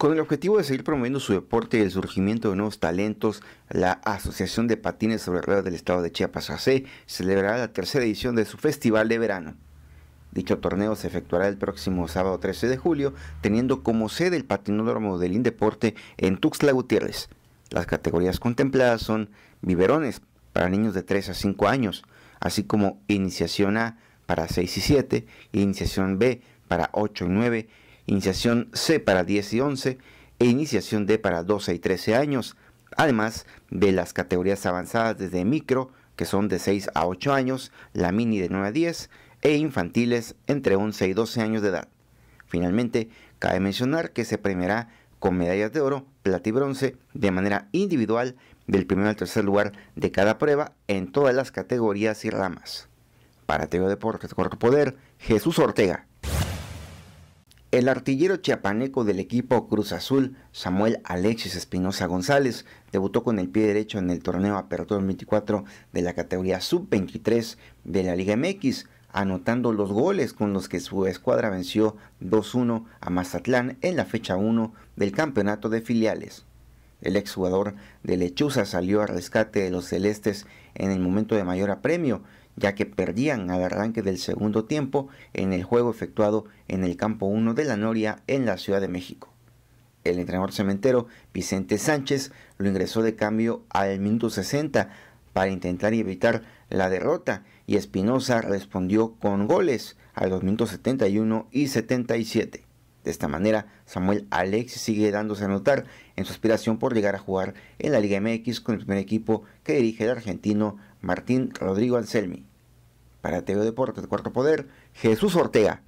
Con el objetivo de seguir promoviendo su deporte y el surgimiento de nuevos talentos, la Asociación de Patines sobre Ruedas del Estado de Chiapas, AC, celebrará la tercera edición de su festival de verano. Dicho torneo se efectuará el próximo sábado 13 de julio, teniendo como sede el patinódromo del Deporte en Tuxtla Gutiérrez. Las categorías contempladas son biberones para niños de 3 a 5 años, así como iniciación A para 6 y 7, iniciación B para 8 y 9, iniciación C para 10 y 11 e iniciación D para 12 y 13 años, además de las categorías avanzadas desde micro, que son de 6 a 8 años, la mini de 9 a 10 e infantiles entre 11 y 12 años de edad. Finalmente, cabe mencionar que se premiará con medallas de oro, plata y bronce de manera individual del primero al tercer lugar de cada prueba en todas las categorías y ramas. Para Teo Deportes Corto Poder, Jesús Ortega. El artillero chiapaneco del equipo Cruz Azul, Samuel Alexis Espinosa González, debutó con el pie derecho en el torneo Apertura 24 de la categoría Sub-23 de la Liga MX, anotando los goles con los que su escuadra venció 2-1 a Mazatlán en la fecha 1 del campeonato de filiales. El exjugador de Lechuza salió a rescate de los celestes en el momento de mayor apremio, ya que perdían al arranque del segundo tiempo en el juego efectuado en el campo 1 de la Noria en la Ciudad de México. El entrenador cementero Vicente Sánchez lo ingresó de cambio al minuto 60 para intentar evitar la derrota y Espinosa respondió con goles a los minutos y 77. De esta manera, Samuel Alexis sigue dándose a notar en su aspiración por llegar a jugar en la Liga MX con el primer equipo que dirige el argentino Martín Rodrigo Anselmi. Para TV Deportes, Cuarto Poder, Jesús Ortega.